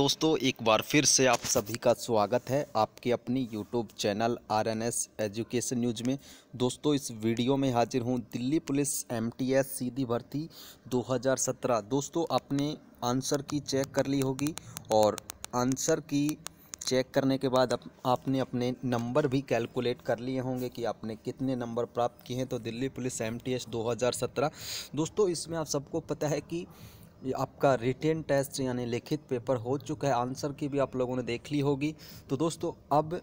दोस्तों एक बार फिर से आप सभी का स्वागत है आपके अपनी YouTube channel S education news में दोस्तों इस वीडियो में हाजिर हूँ दिल्ली पुलिस एस सीधी भर्ती 2017 दोस्तों आपने आंसर की चेक कर ली होगी और आंसर की चेक करने के बाद अप, आपने अपने नंबर भी कैलकुलेट कर लिए होंगे कि आपने कितने नंबर प्राप्त किए हैं तो दिल्ली पुलिस एम टी सत्रह दोस्तों इसमें आप सबको पता है कि आपका रिटेन टेस्ट यानी लिखित पेपर हो चुका है आंसर की भी आप लोगों ने देख ली होगी तो दोस्तों अब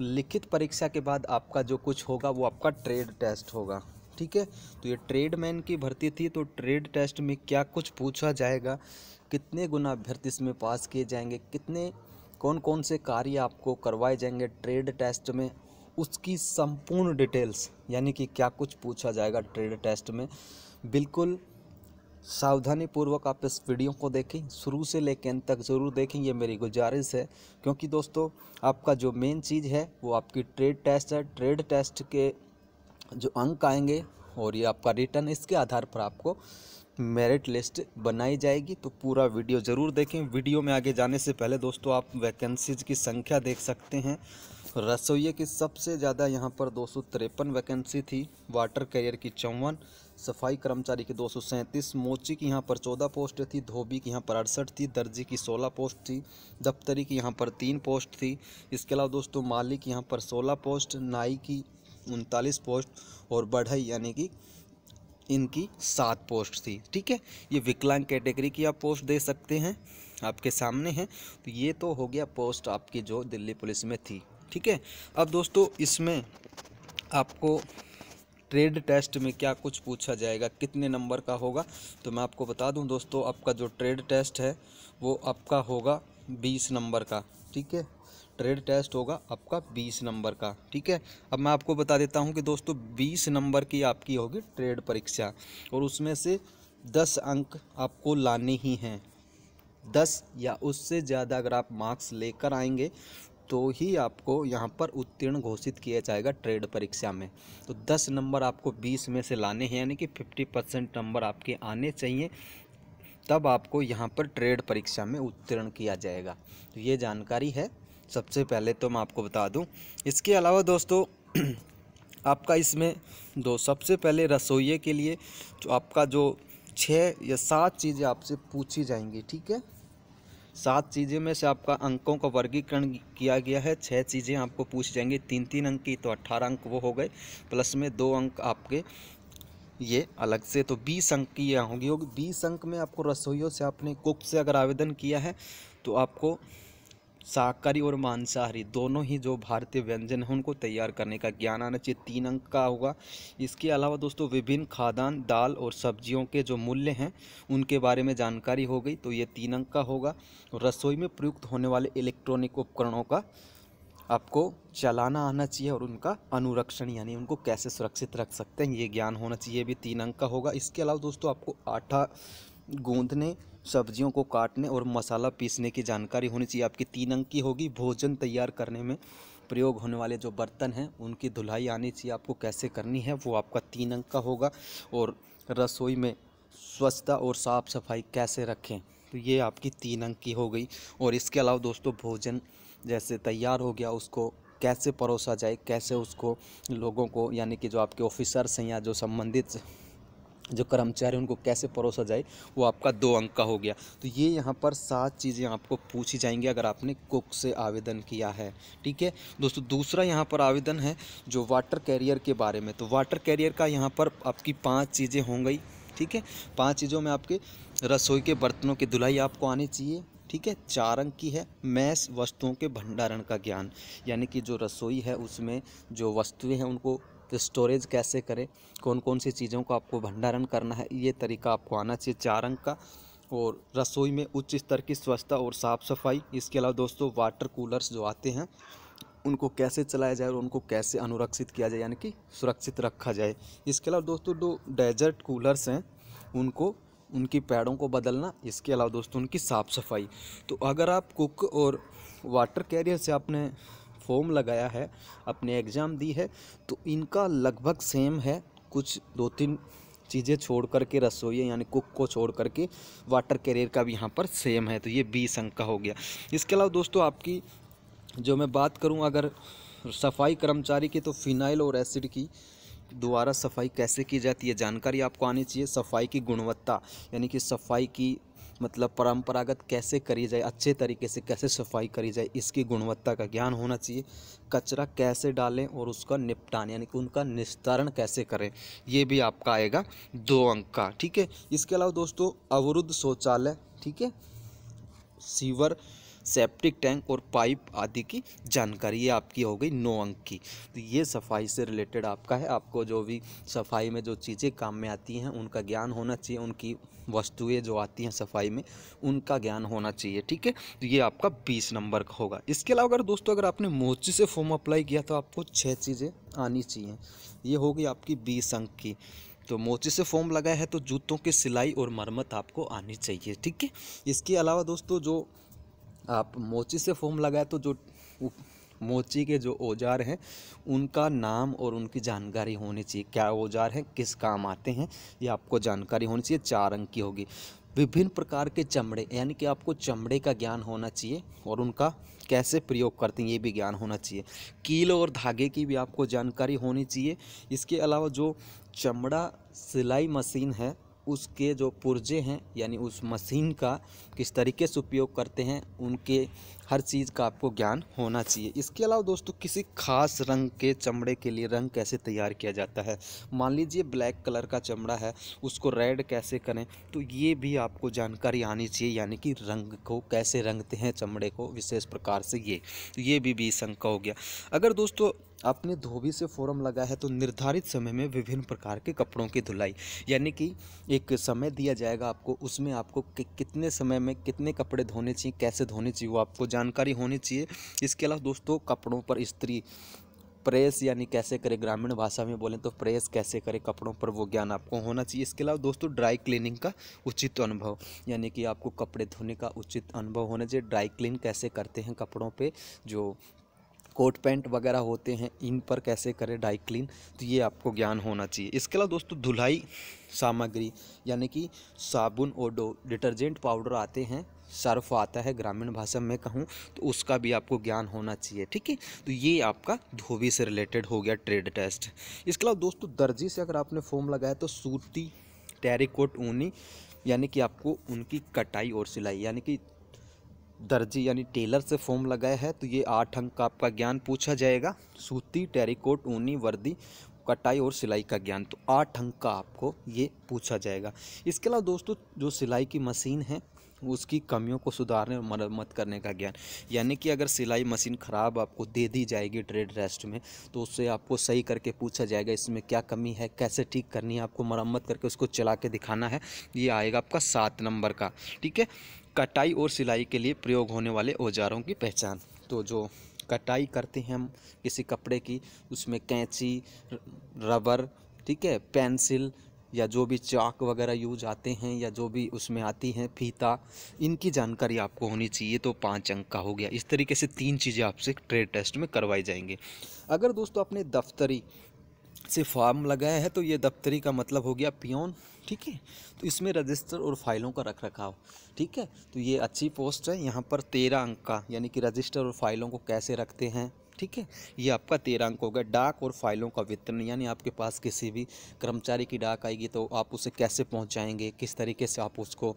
लिखित परीक्षा के बाद आपका जो कुछ होगा वो आपका ट्रेड टेस्ट होगा ठीक है तो ये ट्रेडमैन की भर्ती थी तो ट्रेड टेस्ट में क्या कुछ पूछा जाएगा कितने गुना अभ्यर्थी इसमें पास किए जाएंगे कितने कौन कौन से कार्य आपको करवाए जाएंगे ट्रेड टेस्ट में उसकी संपूर्ण डिटेल्स यानी कि क्या कुछ पूछा जाएगा ट्रेड टेस्ट में बिल्कुल सावधानी पूर्वक आप इस वीडियो को देखें शुरू से लेकर अंत तक ज़रूर देखें ये मेरी गुजारिश है क्योंकि दोस्तों आपका जो मेन चीज़ है वो आपकी ट्रेड टेस्ट है ट्रेड टेस्ट के जो अंक आएंगे और ये आपका रिटर्न इसके आधार पर आपको मेरिट लिस्ट बनाई जाएगी तो पूरा वीडियो ज़रूर देखें वीडियो में आगे जाने से पहले दोस्तों आप वैकेंसीज की संख्या देख सकते हैं रसोई की सबसे ज़्यादा यहाँ पर दो वैकेंसी थी वाटर कैरियर की चौवन सफाई कर्मचारी की दो सौ सैंतीस मोची की यहाँ पर चौदह पोस्ट थी धोबी की यहाँ पर अड़सठ थी दर्जी की सोलह पोस्ट थी दफ्तरी की यहाँ पर तीन पोस्ट थी इसके अलावा दोस्तों माली की यहाँ पर सोलह पोस्ट नाई की उनतालीस पोस्ट और बढ़ई यानी कि इनकी सात पोस्ट थी ठीक है ये विकलांग कैटेगरी की आप पोस्ट दे सकते हैं आपके सामने हैं तो ये तो हो गया पोस्ट आपकी जो दिल्ली पुलिस में थी ठीक है अब दोस्तों इसमें आपको ट्रेड टेस्ट में क्या कुछ पूछा जाएगा कितने नंबर का होगा तो मैं आपको बता दूं दोस्तों आपका जो ट्रेड टेस्ट है वो आपका होगा बीस नंबर का ठीक है ट्रेड टेस्ट होगा आपका बीस नंबर का ठीक है अब मैं आपको बता देता हूं कि दोस्तों बीस नंबर की आपकी होगी ट्रेड परीक्षा और उसमें से दस अंक आपको लाने ही हैं दस या उससे ज़्यादा अगर आप मार्क्स लेकर आएंगे तो ही आपको यहाँ पर उत्तीर्ण घोषित किया जाएगा ट्रेड परीक्षा में तो दस नंबर आपको बीस में से लाने हैं यानी कि फिफ्टी परसेंट नंबर आपके आने चाहिए तब आपको यहाँ पर ट्रेड परीक्षा में उत्तीर्ण किया जाएगा तो ये जानकारी है सबसे पहले तो मैं आपको बता दूँ इसके अलावा दोस्तों आपका इसमें दो सबसे पहले रसोइये के लिए जो आपका जो छः या सात चीज़ें आपसे पूछी जाएंगी ठीक है सात चीज़ों में से आपका अंकों का वर्गीकरण किया गया है छह चीज़ें आपको पूछ जाएंगी तीन तीन अंक की तो अट्ठारह अंक वो हो गए प्लस में दो अंक आपके ये अलग से तो बीस अंक की यह होगी होगी बीस अंक में आपको रसोइयों से आपने कुक से अगर आवेदन किया है तो आपको शाकाहारी और मांसाहारी दोनों ही जो भारतीय व्यंजन हैं उनको तैयार करने का ज्ञान आना चाहिए तीन अंक का होगा इसके अलावा दोस्तों विभिन्न खादान दाल और सब्जियों के जो मूल्य हैं उनके बारे में जानकारी हो गई तो ये तीन अंक का होगा रसोई में प्रयुक्त होने वाले इलेक्ट्रॉनिक उपकरणों का आपको चलाना आना चाहिए और उनका अनुरक्षण यानी उनको कैसे सुरक्षित रख सकते हैं ये ज्ञान होना चाहिए भी तीन अंक का होगा इसके अलावा दोस्तों आपको आटा गूँधने सब्जियों को काटने और मसाला पीसने की जानकारी होनी चाहिए आपकी तीन अंक की होगी भोजन तैयार करने में प्रयोग होने वाले जो बर्तन हैं उनकी धुलाई आनी चाहिए आपको कैसे करनी है वो आपका तीन अंक का होगा और रसोई में स्वच्छता और साफ़ सफाई कैसे रखें तो ये आपकी तीन अंक की हो गई और इसके अलावा दोस्तों भोजन जैसे तैयार हो गया उसको कैसे परोसा जाए कैसे उसको लोगों को यानी कि जो आपके ऑफिसर्स हैं या जो संबंधित जो कर्मचारी उनको कैसे परोसा जाए वो आपका दो अंक का हो गया तो ये यहाँ पर सात चीज़ें आपको पूछी जाएंगी अगर आपने कुक से आवेदन किया है ठीक है दोस्तों दूसरा यहाँ पर आवेदन है जो वाटर कैरियर के बारे में तो वाटर कैरियर का यहाँ पर आपकी पाँच चीज़ें हो गई ठीक है पाँच चीज़ों में आपके रसोई के बर्तनों की धुलाई आपको आनी चाहिए ठीक है चार अंक की है मैस वस्तुओं के भंडारण का ज्ञान यानी कि जो रसोई है उसमें जो वस्तुएं हैं उनको तो स्टोरेज कैसे करें कौन कौन सी चीज़ों को आपको भंडारण करना है ये तरीका आपको आना चाहिए चार अंक का और रसोई में उच्च स्तर की स्वच्छता और साफ़ सफाई इसके अलावा दोस्तों वाटर कूलर्स जो आते हैं उनको कैसे चलाया जाए और उनको कैसे अनुरक्षित किया जाए यानी कि सुरक्षित रखा जाए इसके अलावा दोस्तों जो डेजर्ट कूलर्स हैं उनको उनकी पैड़ों को बदलना इसके अलावा दोस्तों उनकी साफ़ सफाई तो अगर आप कुक और वाटर कैरियर से आपने फॉर्म लगाया है अपने एग्ज़ाम दी है तो इनका लगभग सेम है कुछ दो तीन चीज़ें छोड़ करके रसोई यानी कुक को छोड़ करके वाटर कैरियर का भी यहाँ पर सेम है तो ये बीस अंक का हो गया इसके अलावा दोस्तों आपकी जो मैं बात करूँ अगर सफाई कर्मचारी की तो फिनाइल और एसिड की द्वारा सफाई कैसे की जाती है जानकारी आपको आनी चाहिए सफाई की गुणवत्ता यानी कि सफाई की मतलब परंपरागत कैसे करी जाए अच्छे तरीके से कैसे सफाई करी जाए इसकी गुणवत्ता का ज्ञान होना चाहिए कचरा कैसे डालें और उसका निपटान यानी कि उनका निस्तारण कैसे करें ये भी आपका आएगा दो अंक का ठीक है इसके अलावा दोस्तों अवरुद्ध शौचालय ठीक है सीवर सेप्टिक टैंक और पाइप आदि की जानकारी ये आपकी हो गई नौ अंक की तो ये सफाई से रिलेटेड आपका है आपको जो भी सफाई में जो चीज़ें काम में आती हैं उनका ज्ञान होना चाहिए उनकी वस्तुएं जो आती हैं सफाई में उनका ज्ञान होना चाहिए ठीक है तो ये आपका बीस नंबर का होगा इसके अलावा अगर दोस्तों अगर आपने मोची से फॉर्म अप्लाई किया तो आपको छः चीज़ें आनी चाहिए ये होगी आपकी बीस अंक की तो मोची से फॉर्म लगाया है तो जूतों की सिलाई और मरम्मत आपको आनी चाहिए ठीक है इसके अलावा दोस्तों जो आप मोची से फॉर्म लगाए तो जो मोची के जो औजार हैं उनका नाम और उनकी जानकारी होनी चाहिए क्या औजार हैं किस काम आते हैं ये आपको जानकारी होनी चाहिए चार अंक की होगी विभिन्न प्रकार के चमड़े यानी कि आपको चमड़े का ज्ञान होना चाहिए और उनका कैसे प्रयोग करते हैं ये भी ज्ञान होना चाहिए कील और धागे की भी आपको जानकारी होनी चाहिए इसके अलावा जो चमड़ा सिलाई मशीन है उसके जो पुर्जे हैं यानी उस मशीन का किस तरीके से उपयोग करते हैं उनके हर चीज़ का आपको ज्ञान होना चाहिए इसके अलावा दोस्तों किसी खास रंग के चमड़े के लिए रंग कैसे तैयार किया जाता है मान लीजिए ब्लैक कलर का चमड़ा है उसको रेड कैसे करें तो ये भी आपको जानकारी आनी चाहिए यानी कि रंग को कैसे रंगते हैं चमड़े को विशेष प्रकार से ये तो ये भी अंक का हो गया अगर दोस्तों आपने धोबी से फोरम लगा है तो निर्धारित समय में विभिन्न प्रकार के कपड़ों की धुलाई यानी कि एक समय दिया जाएगा आपको उसमें आपको कि कितने समय में कितने कपड़े धोने चाहिए कैसे धोने चाहिए वो आपको जानकारी होनी चाहिए इसके अलावा दोस्तों कपड़ों पर स्त्री प्रेस यानी कैसे करें ग्रामीण भाषा में बोलें तो प्रेस कैसे करें कपड़ों पर वो ज्ञान आपको होना चाहिए इसके अलावा दोस्तों ड्राई क्लीनिंग का उचित अनुभव यानी कि आपको कपड़े धोने का उचित अनुभव होना चाहिए ड्राई क्लीन कैसे करते हैं कपड़ों पे जो कोट पैंट वगैरह होते हैं इन पर कैसे करें डाई क्लीन तो ये आपको ज्ञान होना चाहिए इसके अलावा दोस्तों धुलाई सामग्री यानी कि साबुन ओडो डिटर्जेंट पाउडर आते हैं सर्फ आता है ग्रामीण भाषा में कहूँ तो उसका भी आपको ज्ञान होना चाहिए ठीक है तो ये आपका धोबी से रिलेटेड हो गया ट्रेड टेस्ट इसके अलावा दोस्तों दर्जी से अगर आपने फॉर्म लगाया तो सूती टेरिकोट ऊनी यानी कि आपको उनकी कटाई और सिलाई यानी कि दर्जी यानी टेलर से फॉर्म लगाया है तो ये आठ अंक का आपका ज्ञान पूछा जाएगा सूती टेरिकोट ऊनी वर्दी कटाई और सिलाई का ज्ञान तो आठ अंक का आपको ये पूछा जाएगा इसके अलावा दोस्तों जो सिलाई की मशीन है उसकी कमियों को सुधारने और मरम्मत करने का ज्ञान यानी कि अगर सिलाई मशीन ख़राब आपको दे दी जाएगी ट्रेड रेस्ट में तो उससे आपको सही करके पूछा जाएगा इसमें क्या कमी है कैसे ठीक करनी है आपको मरम्मत करके उसको चला के दिखाना है ये आएगा आपका सात नंबर का ठीक है कटाई और सिलाई के लिए प्रयोग होने वाले औजारों की पहचान तो जो कटाई करते हैं हम किसी कपड़े की उसमें कैंची रबर ठीक है पेंसिल या जो भी चाक वगैरह यूज आते हैं या जो भी उसमें आती हैं फीता इनकी जानकारी आपको होनी चाहिए तो पाँच अंक का हो गया इस तरीके से तीन चीज़ें आपसे ट्रेड टेस्ट में करवाई जाएंगे अगर दोस्तों अपने दफ्तरी से फॉर्म लगाया है तो ये दफ्तरी का मतलब हो गया पियोन ठीक है तो इसमें रजिस्टर और फाइलों का रख रखाव ठीक है तो ये अच्छी पोस्ट है यहाँ पर तेरह अंक का यानी कि रजिस्टर और फाइलों को कैसे रखते हैं ठीक है ये आपका तेरह अंक होगा डाक और फाइलों का वितरण यानी आपके पास किसी भी कर्मचारी की डाक आएगी तो आप उसे कैसे पहुँचाएँगे किस तरीके से आप उसको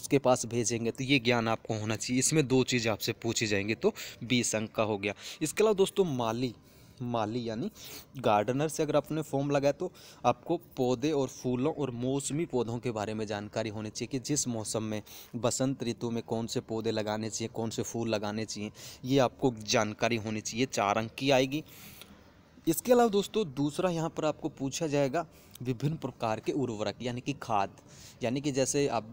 उसके पास भेजेंगे तो ये ज्ञान आपको होना चाहिए इसमें दो चीज़ आपसे पूछी जाएंगी तो बीस अंक का हो गया इसके अलावा दोस्तों माली माली यानी गार्डनर से अगर आपने फॉर्म लगाया तो आपको पौधे और फूलों और मौसमी पौधों के बारे में जानकारी होनी चाहिए कि जिस मौसम में बसंत ऋतु में कौन से पौधे लगाने चाहिए कौन से फूल लगाने चाहिए ये आपको जानकारी होनी चाहिए चार अंक की आएगी इसके अलावा दोस्तों दूसरा यहाँ पर आपको पूछा जाएगा विभिन्न प्रकार के उर्वरक यानी कि खाद यानी कि जैसे आप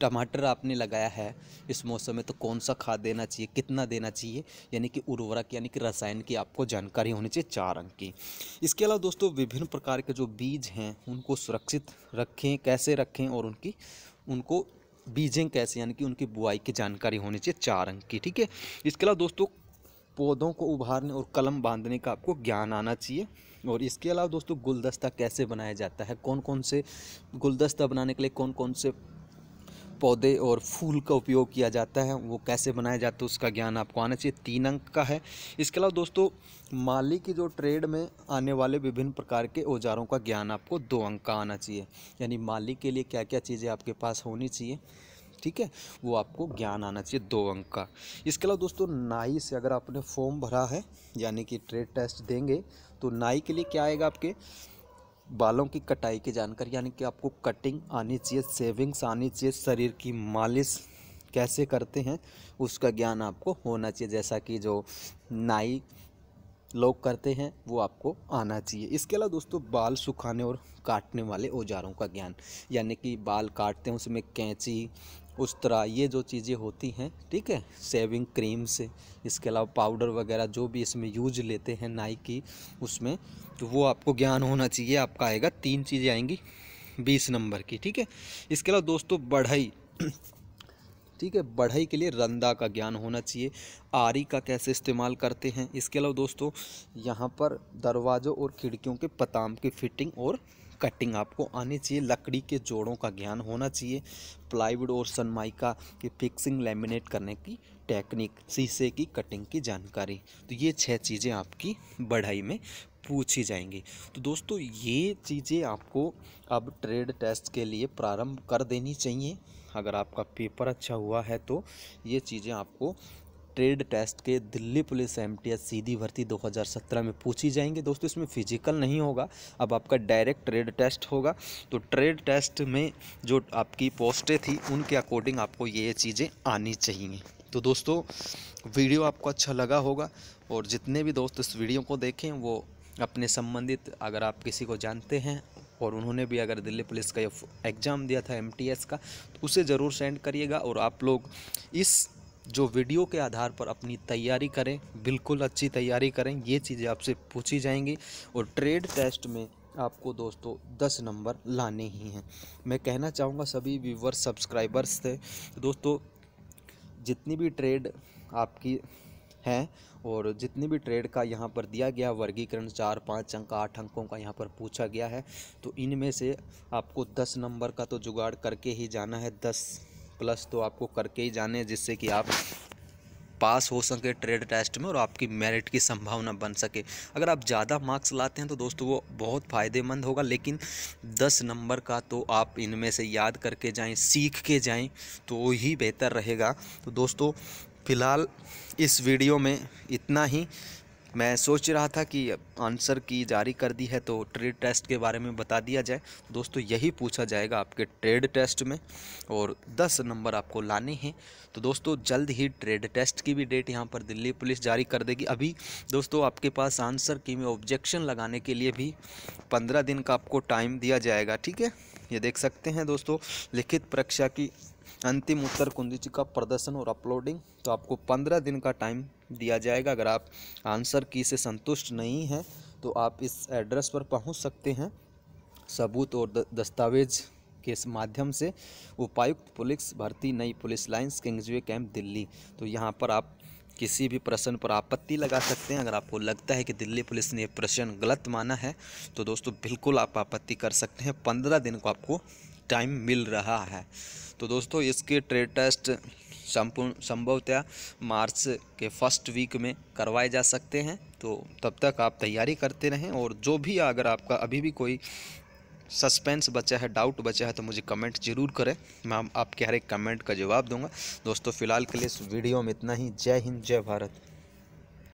टमाटर आपने लगाया है इस मौसम में तो कौन सा खाद देना चाहिए कितना देना चाहिए यानी कि उर्वरक यानी कि रसायन की आपको जानकारी होनी चाहिए चार अंक की इसके अलावा दोस्तों विभिन्न प्रकार के जो बीज हैं उनको सुरक्षित रखें कैसे रखें और उनकी उनको बीजें कैसे यानी कि उनकी बुआई की जानकारी होनी चाहिए चार अंक की ठीक है इसके अलावा दोस्तों पौधों को उभारने और कलम बांधने का आपको ज्ञान आना चाहिए और इसके अलावा दोस्तों गुलदस्ता कैसे बनाया जाता है कौन कौन से गुलदस्ता बनाने के लिए कौन कौन से पौधे और फूल का उपयोग किया जाता है वो कैसे बनाया जाता है उसका ज्ञान आपको आना चाहिए तीन अंक का है इसके अलावा दोस्तों माली की जो ट्रेड में आने वाले विभिन्न प्रकार के औजारों का ज्ञान आपको दो अंक का आना चाहिए यानी माली के लिए क्या क्या चीज़ें आपके पास होनी चाहिए ठीक है वो आपको ज्ञान आना चाहिए दो अंक का इसके अलावा दोस्तों नाई से अगर आपने फॉर्म भरा है यानी कि ट्रेड टेस्ट देंगे तो नाई के लिए क्या आएगा आपके बालों की कटाई की जानकारी यानी कि आपको कटिंग आनी चाहिए सेविंग्स आनी चाहिए शरीर की मालिश कैसे करते हैं उसका ज्ञान आपको होना चाहिए जैसा कि जो नाई लोग करते हैं वो आपको आना चाहिए इसके अलावा दोस्तों बाल सुखाने और काटने वाले औजारों का ज्ञान यानी कि बाल काटते हैं उसमें कैंची उस्तरा ये जो चीज़ें होती हैं ठीक है सेविंग क्रीम से इसके अलावा पाउडर वगैरह जो भी इसमें यूज लेते हैं नाई की उसमें तो वो आपको ज्ञान होना चाहिए आपका आएगा तीन चीज़ें आएंगी बीस नंबर की ठीक है इसके अलावा दोस्तों बढ़ई ठीक है बढ़ई के लिए रंदा का ज्ञान होना चाहिए आरी का कैसे इस्तेमाल करते हैं इसके अलावा दोस्तों यहाँ पर दरवाज़ों और खिड़कियों के पताम की फिटिंग और कटिंग आपको आनी चाहिए लकड़ी के जोड़ों का ज्ञान होना चाहिए प्लाईवुड और सनमाइका की फिक्सिंग लैमिनेट करने की टेक्निक शीशे की कटिंग की जानकारी तो ये छह चीज़ें आपकी बढ़ाई में पूछी जाएंगी तो दोस्तों ये चीज़ें आपको अब ट्रेड टेस्ट के लिए प्रारंभ कर देनी चाहिए अगर आपका पेपर अच्छा हुआ है तो ये चीज़ें आपको ट्रेड टेस्ट के दिल्ली पुलिस एम सीधी भर्ती 2017 में पूछी जाएंगे दोस्तों इसमें फिजिकल नहीं होगा अब आपका डायरेक्ट ट्रेड टेस्ट होगा तो ट्रेड टेस्ट में जो आपकी पोस्टें थी उनके अकॉर्डिंग आपको ये चीज़ें आनी चाहिए तो दोस्तों वीडियो आपको अच्छा लगा होगा और जितने भी दोस्त इस वीडियो को देखें वो अपने संबंधित अगर आप किसी को जानते हैं और उन्होंने भी अगर दिल्ली पुलिस का एग्ज़ाम दिया था एमटीएस का तो उसे ज़रूर सेंड करिएगा और आप लोग इस जो वीडियो के आधार पर अपनी तैयारी करें बिल्कुल अच्छी तैयारी करें ये चीज़ें आपसे पूछी जाएंगी और ट्रेड टेस्ट में आपको दोस्तों दस नंबर लाने ही हैं मैं कहना चाहूँगा सभी व्यूवर सब्सक्राइबर्स से दोस्तों जितनी भी ट्रेड आपकी हैं और जितनी भी ट्रेड का यहाँ पर दिया गया वर्गीकरण चार पाँच अंक आठ अंकों का यहाँ पर पूछा गया है तो इनमें से आपको दस नंबर का तो जुगाड़ करके ही जाना है दस प्लस तो आपको करके ही जाने जिससे कि आप पास हो सके ट्रेड टेस्ट में और आपकी मेरिट की संभावना बन सके अगर आप ज़्यादा मार्क्स लाते हैं तो दोस्तों वो बहुत फ़ायदेमंद होगा लेकिन 10 नंबर का तो आप इनमें से याद करके जाएं सीख के जाएं तो ही बेहतर रहेगा तो दोस्तों फ़िलहाल इस वीडियो में इतना ही मैं सोच रहा था कि आंसर की जारी कर दी है तो ट्रेड टेस्ट के बारे में बता दिया जाए दोस्तों यही पूछा जाएगा आपके ट्रेड टेस्ट में और 10 नंबर आपको लाने हैं तो दोस्तों जल्द ही ट्रेड टेस्ट की भी डेट यहाँ पर दिल्ली पुलिस जारी कर देगी अभी दोस्तों आपके पास आंसर की में ऑब्जेक्शन लगाने के लिए भी पंद्रह दिन का आपको टाइम दिया जाएगा ठीक है ये देख सकते हैं दोस्तों लिखित परीक्षा की अंतिम उत्तर कुंजी का प्रदर्शन और अपलोडिंग तो आपको पंद्रह दिन का टाइम दिया जाएगा अगर आप आंसर की से संतुष्ट नहीं हैं तो आप इस एड्रेस पर पहुंच सकते हैं सबूत और दस्तावेज के माध्यम से उपायुक्त पुलिस भर्ती नई police lines Kingsway camp Delhi तो यहाँ पर आप किसी भी प्रश्न पर आपत्ति लगा सकते हैं अगर आपको लगता है कि दिल्ली पुलिस ने ये प्रश्न गलत माना है तो दोस्तों बिल्कुल आप आपत्ति कर सकते हैं पंद्रह दिन को आपको टाइम मिल रहा है तो दोस्तों इसके ट्रेड टेस्ट संपूर्ण संभवतः मार्च के फर्स्ट वीक में करवाए जा सकते हैं तो तब तक आप तैयारी करते रहें और जो भी अगर आपका अभी भी कोई सस्पेंस बचा है डाउट बचा है तो मुझे कमेंट जरूर करें मैं आपके हर एक कमेंट का जवाब दूंगा दोस्तों फिलहाल के लिए इस वीडियो में इतना ही जय हिंद जय भारत